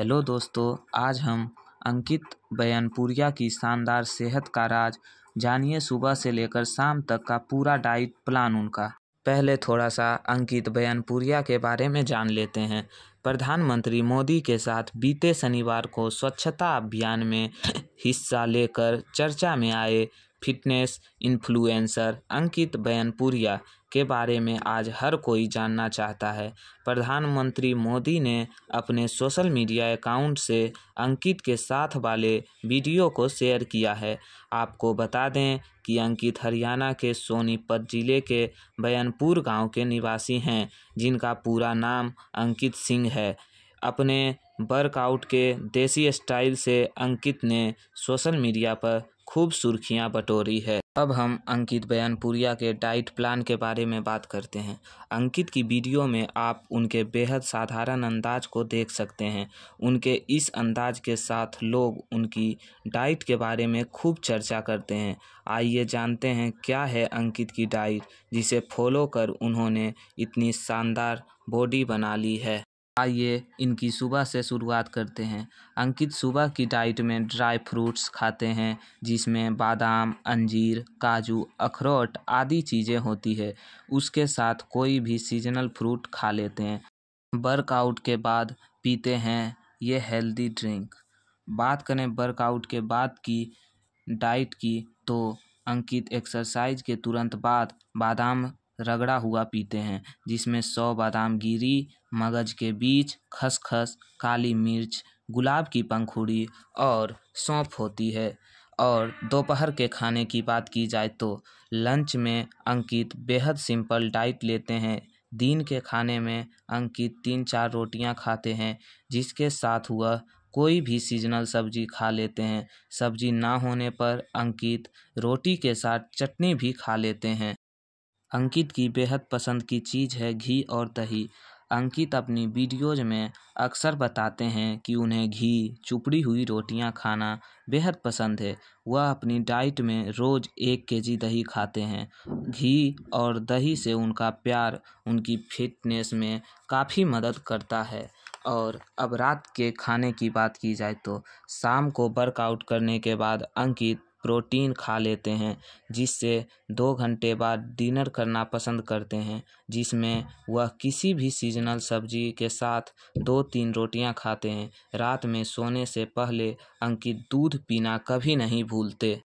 hello दोस्तों आज हम अंकित बयानपुरिया की शानदार सेहत का राज जानिए सुबह से लेकर शाम तक का पूरा डाइट प्लान उनका पहले थोड़ा सा अंकित बयानपुरिया के बारे में जान लेते हैं प्रधानमंत्री मोदी के साथ बीते शनिवार को स्वच्छता अभियान में हिस्सा लेकर चर्चा में आए फिटनेस इन्फ्लुएंसर अंकित बयानपुरिया के बारे में आज हर कोई जानना चाहता है प्रधानमंत्री मोदी ने अपने सोशल मीडिया अकाउंट से अंकित के साथ वाले वीडियो को शेयर किया है आपको बता दें कि अंकित हरियाणा के सोनीपत जिले के बयनपुर गांव के निवासी हैं जिनका पूरा नाम अंकित सिंह है अपने वर्कआउट के देसी स्टाइल से अंकित ने सोशल मीडिया पर खूब सुर्खियां बटोरी है अब हम अंकित बयानपुरिया के डाइट प्लान के बारे में बात करते हैं अंकित की वीडियो में आप उनके बेहद साधारण अंदाज को देख सकते हैं उनके इस अंदाज के साथ लोग उनकी डाइट के बारे में खूब चर्चा करते हैं आइए जानते हैं क्या है अंकित की डाइट जिसे फॉलो कर उन्होंने इतनी शानदार बॉडी बना ली है आइए इनकी सुबह से शुरुआत करते हैं अंकित सुबह की डाइट में ड्राई फ्रूट्स खाते हैं जिसमें बादाम अंजीर काजू अखरोट आदि चीज़ें होती है उसके साथ कोई भी सीजनल फ्रूट खा लेते हैं वर्कआउट के बाद पीते हैं ये हेल्दी ड्रिंक बात करें वर्कआउट के बाद की डाइट की तो अंकित एक्सरसाइज के तुरंत बाद बादाम रगड़ा हुआ पीते हैं जिसमें सौ गिरी मगज़ के बीज खसखस काली मिर्च गुलाब की पंखुड़ी और सौंफ होती है और दोपहर के खाने की बात की जाए तो लंच में अंकित बेहद सिंपल डाइट लेते हैं दिन के खाने में अंकित तीन चार रोटियां खाते हैं जिसके साथ वह कोई भी सीजनल सब्जी खा लेते हैं सब्जी ना होने पर अंकित रोटी के साथ चटनी भी खा लेते हैं अंकित की बेहद पसंद की चीज़ है घी और दही अंकित अपनी वीडियोज़ में अक्सर बताते हैं कि उन्हें घी चुपड़ी हुई रोटियां खाना बेहद पसंद है वह अपनी डाइट में रोज़ एक के जी दही खाते हैं घी और दही से उनका प्यार उनकी फिटनेस में काफ़ी मदद करता है और अब रात के खाने की बात की जाए तो शाम को वर्कआउट करने के बाद अंकित प्रोटीन खा लेते हैं जिससे दो घंटे बाद डिनर करना पसंद करते हैं जिसमें वह किसी भी सीजनल सब्जी के साथ दो तीन रोटियाँ खाते हैं रात में सोने से पहले अंकित दूध पीना कभी नहीं भूलते